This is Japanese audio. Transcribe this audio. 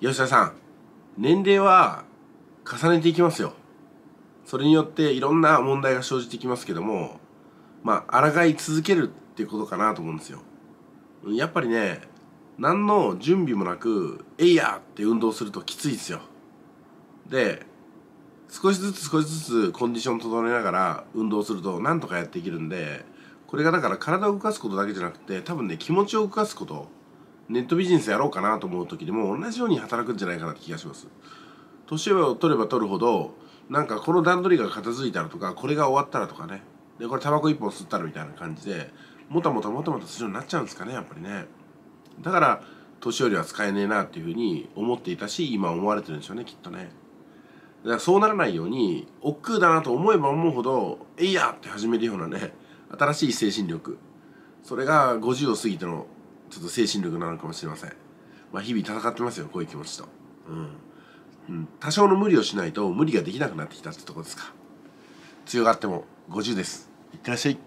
吉田さん年齢は重ねていきますよそれによっていろんな問題が生じてきますけどもまあ抗い続けるっていうことかなと思うんですよやっぱりね何の準備もなく「えいや!」って運動するときついですよで少しずつ少しずつコンディション整えながら運動するとなんとかやっていけるんでこれがだから体を動かすことだけじゃなくて多分ね気持ちを動かすことネットビジネスやろうかなと思う時でも同じように働くんじゃないかなって気がします年を取れば取るほどなんかこの段取りが片付いたらとかこれが終わったらとかねでこれタバコ1本吸ったらみたいな感じでもたもたもたもたするようになっちゃうんですかねやっぱりねだから年寄りは使えねえなっていうふうに思っていたし今思われてるんでしょうねきっとねだからそうならないように億劫だなと思えば思うほど「えいや!」って始めるようなね新しい精神力それが50を過ぎてのちょっと精神力なのかもしれません。まあ、日々戦ってますよ、こういう気持ちと。うん。うん、多少の無理をしないと無理ができなくなってきたってとこですか。強がっても50です。いってらっしゃい。